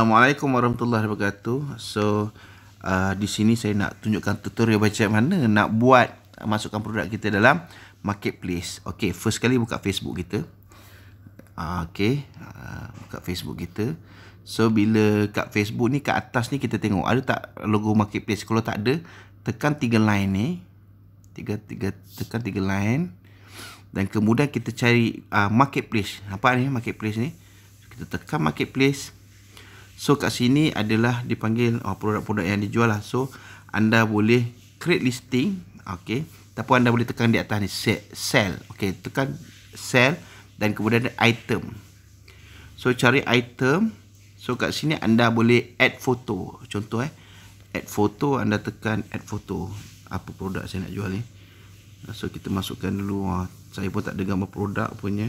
Assalamualaikum warahmatullahi wabarakatuh. So uh, di sini saya nak tunjukkan tutorial baca mana nak buat masukkan produk kita dalam marketplace. Okey, first kali buka Facebook kita. uh, okey, uh, buka Facebook kita. So bila kat Facebook ni kat atas ni kita tengok ada tak logo marketplace. Kalau tak ada, tekan tiga line ni. Tiga tiga tekan tiga line. Dan kemudian kita cari uh, marketplace. Apa ni marketplace ni? Kita tekan marketplace. So kat sini adalah dipanggil oh, produk-produk oh, yang dijual lah. So anda boleh create listing. Okay. Ataupun anda boleh tekan di atas ni. sell. Okay. Tekan sell. Dan kemudian ada item. So cari item. So kat sini anda boleh add photo. Contoh eh. Add photo. Anda tekan add photo. Apa produk saya nak jual ni. So kita masukkan dulu. Ah, saya pun tak ada gambar produk punya.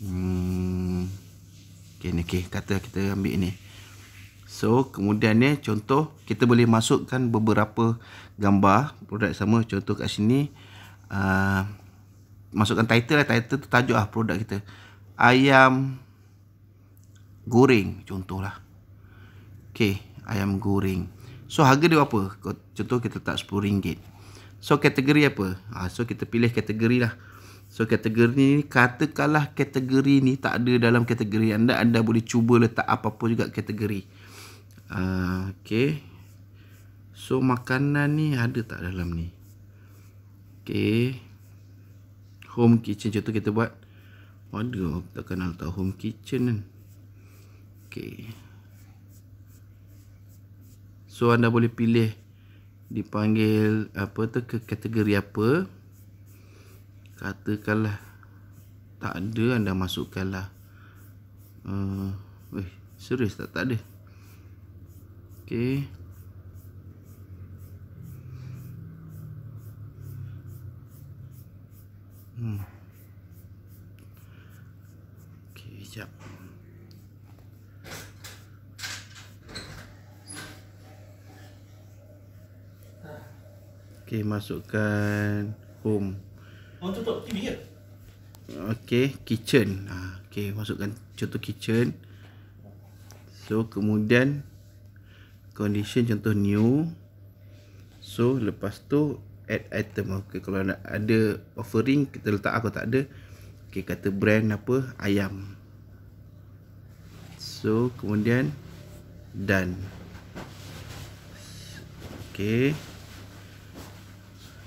Hmm. Okay ni okay. Kata kita ambil ni. So kemudiannya contoh kita boleh masukkan beberapa gambar produk sama contoh kat sini uh, masukkan title lah title tu tajuk lah produk kita ayam goreng contohlah. Okey, ayam goreng. So harga dia berapa? Contoh kita letak RM10. So kategori apa? Ha, so kita pilih kategori lah. So kategori ni katakanlah kategori ni tak ada dalam kategori anda anda boleh cuba letak apa-apa juga kategori. Ah, okay So makanan ni ada tak dalam ni Okay Home kitchen contoh kita buat Waduh aku tak kenal tau home kitchen kan Okay So anda boleh pilih Dipanggil apa tu ke kategori apa Katakanlah Tak ada anda masukkanlah uh, Eh serius tak tak ada Okay. Hmm. Okay, jap. Okay, masukkan home. Oh, tutup TV ke? Okey, kitchen. Ah, okay, masukkan contoh kitchen. So, kemudian condition contoh new so lepas tu add item okey kalau nak ada offering kita letak aku tak ada okey kata brand apa ayam so kemudian done okey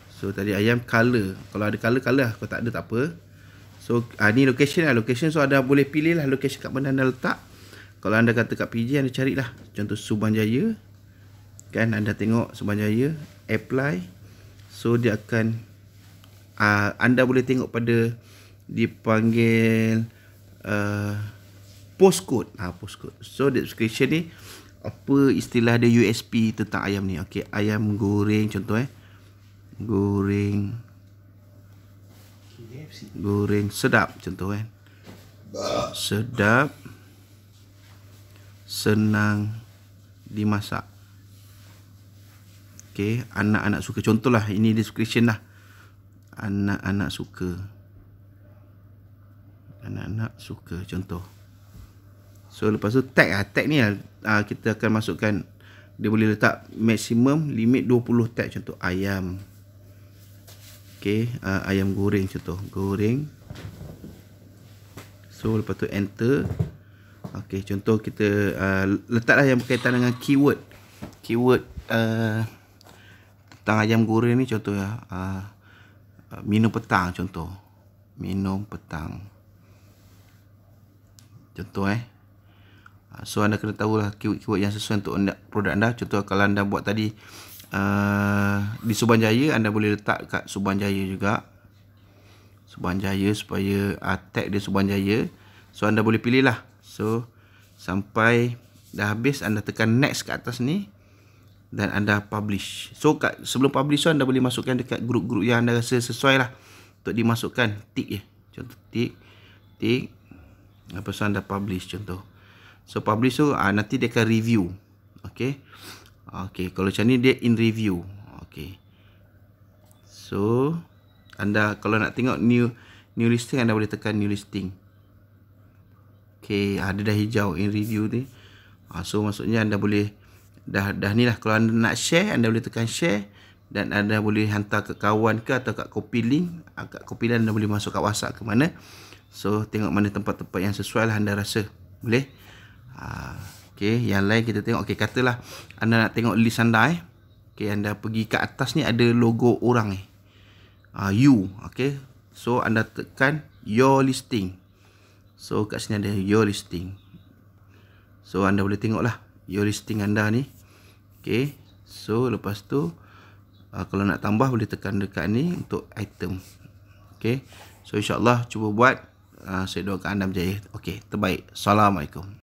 so tadi ayam color kalau ada color color lah kalau tak ada tak apa so ah, ni location lah location so ada boleh pilih lah location kat mana nak letak kalau anda kata kat PJ anda carilah Contoh Subang Jaya Kan anda tengok Subang Jaya Apply So dia akan uh, Anda boleh tengok pada Dipanggil uh, Postcode ha, postcode. So description ni Apa istilah dia USP tentang ayam ni okay, Ayam goreng contoh eh Goreng Goreng sedap contoh kan eh. Sedap senang dimasak. Okey, anak-anak suka. Contohlah ini description lah. Anak-anak suka. Anak-anak suka contoh. So lepas tu tag ah tag ni lah ah, kita akan masukkan dia boleh letak maksimum limit 20 tag contoh ayam. Okey, ah, ayam goreng contoh, goreng. So lepas tu enter Okey, contoh kita uh, letaklah yang berkaitan dengan keyword. Keyword uh, tentang ayam goreng ni contoh ya. Uh, uh, minum petang contoh. Minum petang. Contoh eh. Uh, so anda kena tahulah keyword-keyword yang sesuai untuk anda, produk anda. Contoh kalau anda buat tadi uh, di Subang Jaya, anda boleh letak kat Subang Jaya juga. Subang Jaya supaya uh, tag dia Subang Jaya. So anda boleh pilih lah So sampai dah habis anda tekan next kat atas ni dan anda publish. So kat, sebelum publish tu anda boleh masukkan dekat grup-grup yang anda rasa sesuai lah untuk dimasukkan tick je. Contoh tick, tick. Apa so anda publish contoh. So publish tu ah, nanti dia akan review. Okay. Okay. Kalau macam ni dia in review. Okay. So anda kalau nak tengok new new listing anda boleh tekan new listing. Okay, ada dah hijau in review ni. Ah, so, maksudnya anda boleh, dah dah ni lah. Kalau anda nak share, anda boleh tekan share. Dan anda boleh hantar ke kawan ke atau kat copy link. Ah, kat copy link anda boleh masuk kat WhatsApp ke mana. So, tengok mana tempat-tempat yang sesuai lah anda rasa. Boleh? Ah, okay, yang lain kita tengok. Okay, katalah anda nak tengok list anda eh. Okay, anda pergi kat atas ni ada logo orang Eh. Uh, you. Okay. So, anda tekan your listing. So kat sini ada your listing So anda boleh tengok lah Your listing anda ni Okay So lepas tu uh, Kalau nak tambah boleh tekan dekat ni Untuk item Okay So insyaAllah cuba buat uh, Saya doakan anda berjaya Okay terbaik Assalamualaikum